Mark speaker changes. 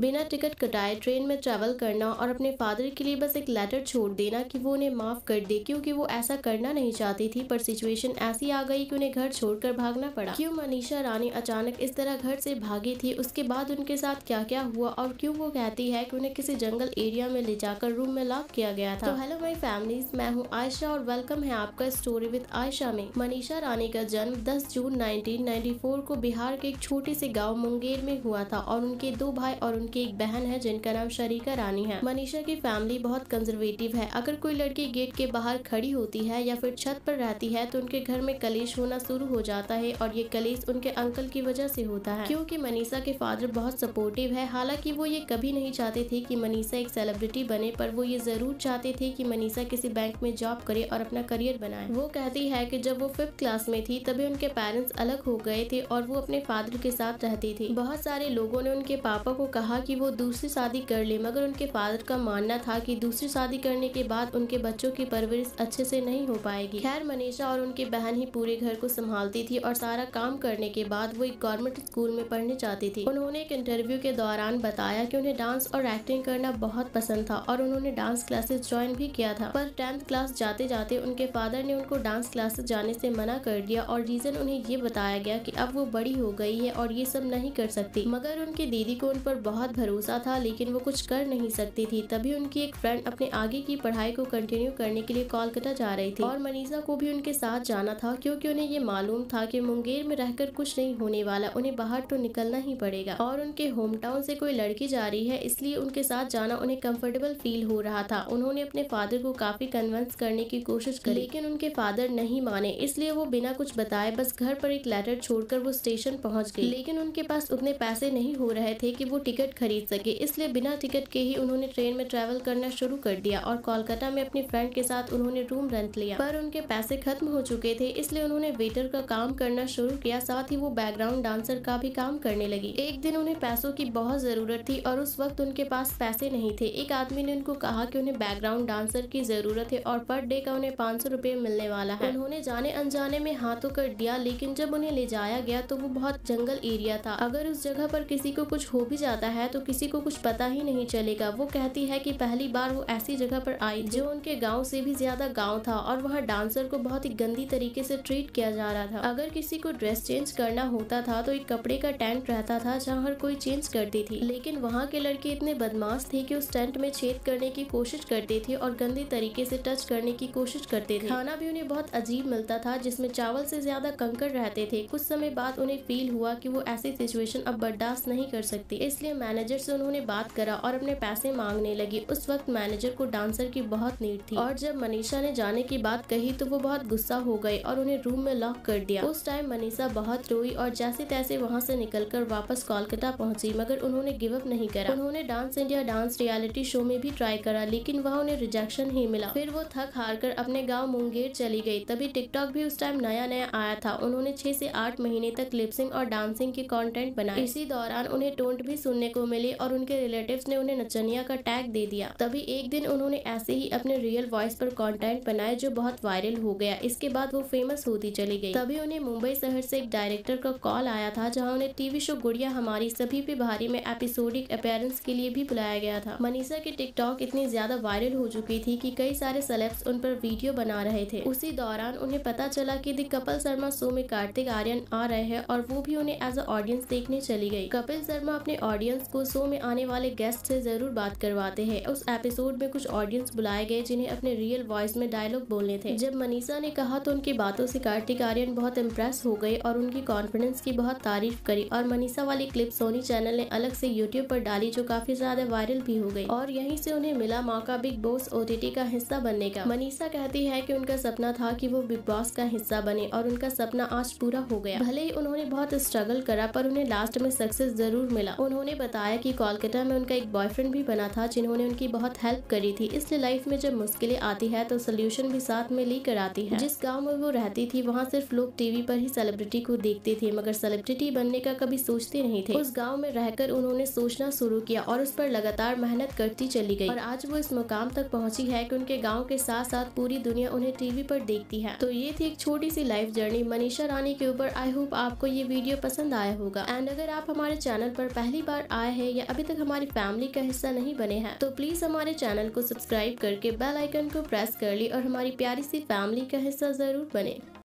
Speaker 1: बिना टिकट कटाए ट्रेन में ट्रैवल करना और अपने फादर के लिए बस एक लेटर छोड़ देना कि वो उन्हें माफ़ कर दे क्योंकि वो ऐसा करना नहीं चाहती थी पर सिचुएशन ऐसी आ गई कि उन्हें घर छोड़कर भागना पड़ा क्यों मनीषा रानी अचानक इस तरह घर से भागी थी उसके बाद उनके साथ क्या क्या हुआ और क्यों वो कहती है कि उन्हें किसी जंगल एरिया में ले जाकर रूम में लॉक किया गया था हेलो माई फैमिली मैं हूँ आयशा और वेलकम है आपका स्टोरी विद आयशा में मनीषा रानी का जन्म दस जून नाइनटीन को बिहार के एक छोटे से गाँव मुंगेर में हुआ था और उनके दो भाई और उनकी एक बहन है जिनका नाम शरीका रानी है मनीषा की फैमिली बहुत कंजर्वेटिव है अगर कोई लड़की गेट के बाहर खड़ी होती है या फिर छत पर रहती है तो उनके घर में कलेश होना शुरू हो जाता है और ये कलेश उनके अंकल की वजह से होता है क्योंकि मनीषा के फादर बहुत सपोर्टिव है हालांकि वो ये कभी नहीं चाहते थे कि मनीषा एक सेलिब्रिटी बने पर वो ये जरूर चाहते थे कि मनीषा किसी बैंक में जॉब करे और अपना करियर बनाए वो कहती है कि जब वो फिफ्थ क्लास में थी तभी उनके पेरेंट्स अलग हो गए थे और वो अपने फादर के साथ रहती थी बहुत सारे लोगों ने उनके पापा को कहा कहा कि वो दूसरी शादी कर ले मगर उनके फादर का मानना था कि दूसरी शादी करने के बाद उनके बच्चों की परवरिश अच्छे से नहीं हो पाएगी खैर मनीषा और उनकी बहन ही पूरे घर को संभालती थी और सारा काम करने के बाद वो एक गवर्नमेंट स्कूल में पढ़ने जाती थी उन्होंने एक इंटरव्यू के दौरान बताया की उन्हें डांस और एक्टिंग करना बहुत पसंद था और उन्होंने डांस क्लासेस ज्वाइन भी किया था पर टेंथ क्लास जाते जाते उनके फादर ने उनको डांस क्लासेस जाने से मना कर दिया और रीजन उन्हें ये बताया गया कि अब वो बड़ी हो गई है और ये सब नहीं कर सकती मगर उनकी दीदी को उन पर बहुत बहुत भरोसा था लेकिन वो कुछ कर नहीं सकती थी तभी उनकी एक फ्रेंड अपने आगे की पढ़ाई को कंटिन्यू करने के लिए कोलकाता जा रही थी और मनीषा को भी उनके साथ जाना था क्योंकि उन्हें ये मालूम था कि मुंगेर में रहकर कुछ नहीं होने वाला उन्हें बाहर तो निकलना ही पड़ेगा और उनके होम टाउन से कोई लड़की जा रही है इसलिए उनके साथ जाना उन्हें कम्फर्टेबल फील हो रहा था उन्होंने अपने फादर को काफी कन्विंस करने की कोशिश की लेकिन उनके फादर नहीं माने इसलिए वो बिना कुछ बताए बस घर पर एक लेटर छोड़कर वो स्टेशन पहुँच गई लेकिन उनके पास उतने पैसे नहीं हो रहे थे कि वो टिकट टिकट खरीद सके इसलिए बिना टिकट के ही उन्होंने ट्रेन में ट्रेवल करना शुरू कर दिया और कोलकाता में अपनी फ्रेंड के साथ उन्होंने रूम रेंट लिया पर उनके पैसे खत्म हो चुके थे इसलिए उन्होंने वेटर का काम करना शुरू किया साथ ही वो बैकग्राउंड डांसर का भी काम करने लगी एक दिन उन्हें पैसों की बहुत जरूरत थी और उस वक्त उनके पास पैसे नहीं थे एक आदमी ने उनको कहा की उन्हें बैकग्राउंड डांसर की जरूरत है और पर डे का उन्हें पाँच सौ मिलने वाला है उन्होंने जाने अनजाने में हाथों कर दिया लेकिन जब उन्हें ले जाया गया तो वो बहुत जंगल एरिया था अगर उस जगह पर किसी को कुछ हो भी जाता है है तो किसी को कुछ पता ही नहीं चलेगा वो कहती है कि पहली बार वो ऐसी जगह पर आई जो उनके गांव से भी ज्यादा गांव था और वहाँ डांसर को बहुत ही गंदी तरीके से ट्रीट किया जा रहा था अगर किसी को ड्रेस चेंज करना होता था तो एक कपड़े का टेंट रहता था जहाँ हर कोई चेंज करती थी लेकिन वहाँ के लड़के इतने बदमाश थे की उस टेंट में छेद करने की कोशिश करते थे और गंदी तरीके से टच करने की कोशिश करते थे खाना भी उन्हें बहुत अजीब मिलता था जिसमें चावल से ज्यादा कंकड़ रहते थे कुछ समय बाद उन्हें फील हुआ कि वो ऐसी सिचुएशन अब बर्दाश्त नहीं कर सकती इसलिए मैं मैनेजर से उन्होंने बात करा और अपने पैसे मांगने लगी उस वक्त मैनेजर को डांसर की बहुत नीड थी और जब मनीषा ने जाने की बात कही तो वो बहुत गुस्सा हो गए और उन्हें रूम में लॉक कर दिया उस टाइम मनीषा बहुत रोई और जैसे तैसे वहाँ से निकलकर वापस कोलकाता पहुंची मगर उन्होंने गिव अप नहीं करा उन्होंने dance India dance reality show में भी ट्राई करा लेकिन वह उन्हें रिजेक्शन ही मिला फिर वो थक हार कर अपने गाँव मुंगेर चली गयी तभी टिकटॉक भी उस टाइम नया नया आया था उन्होंने छह से आठ महीने तक लिपसिंग और डांसिंग के कंटेंट बनाए इसी दौरान उन्हें टोंट भी सुनने को को मिली और उनके रिलेटिव्स ने उन्हें नचनिया का टैग दे दिया तभी एक दिन उन्होंने ऐसे ही अपने रियल वॉइस पर कंटेंट बनाया जो बहुत वायरल हो गया इसके बाद वो फेमस होती चली गई तभी उन्हें मुंबई शहर से एक डायरेक्टर का कॉल आया था जहाँ उन्हें टीवी शो गुड़िया हमारी सभी पे भारी में एपिसोडिक अपेयरेंस के लिए भी बुलाया गया था मनीषा की टिकटॉक इतनी ज्यादा वायरल हो चुकी थी कि कई सारे सेलेब्स उन पर वीडियो बना रहे थे उसी दौरान उन्हें पता चला कि दी कपिल शर्मा शो में कार्तिक आर्यन आ रहे हैं और वो भी उन्हें एज अ ऑडियंस देखने चली गई कपिल शर्मा अपने ऑडियंस को शो में आने वाले गेस्ट से जरूर बात करवाते हैं उस एपिसोड में कुछ ऑडियंस बुलाए गए जिन्हें अपने रियल वॉइस में डायलॉग बोलने थे जब मनीषा ने कहा तो उनकी बातों से कार्तिक आर्यन बहुत इम्प्रेस हो गए और उनकी कॉन्फिडेंस की बहुत तारीफ करी और मनीषा वाली क्लिप सोनी चैनल ने अलग से यूट्यूब पर डाली जो काफी ज्यादा वायरल भी हो गई और यहीं से उन्हें मिला मौका बिग बॉस ओटीटी का हिस्सा बनने का मनीषा कहती है कि उनका सपना था कि वो बिग बॉस का हिस्सा बने और उनका सपना आज पूरा हो गया भले ही उन्होंने बहुत स्ट्रगल करा पर उन्हें लास्ट में सक्सेस जरूर मिला उन्होंने बताया बताया कि कोलकाता में उनका एक बॉयफ्रेंड भी बना था जिन्होंने उनकी बहुत हेल्प करी थी इसलिए लाइफ में जब मुश्किलें आती है तो सोल्यूशन भी साथ में लेकर आती है जिस गाँव में वो रहती थी वहाँ सिर्फ लोग टीवी पर ही सेलिब्रिटी को देखते थे मगर सेलिब्रिटी बनने का कभी सोचते नहीं थे उस गाँव में रहकर उन्होंने सोचना शुरू किया और उस पर लगातार मेहनत करती चली गई और आज वो इस मुकाम तक पहुंची है कि उनके गांव के साथ साथ पूरी दुनिया उन्हें टीवी पर देखती है तो ये थी एक छोटी सी लाइफ जर्नी मनीषा रानी के ऊपर आई होप आपको ये वीडियो पसंद आया होगा एंड अगर आप हमारे चैनल पर पहली बार आए हैं या अभी तक हमारी फैमिली का हिस्सा नहीं बने हैं तो प्लीज हमारे चैनल को सब्सक्राइब करके बेल आइकन को प्रेस कर ली और हमारी प्यारी सी फैमिली का हिस्सा जरूर बने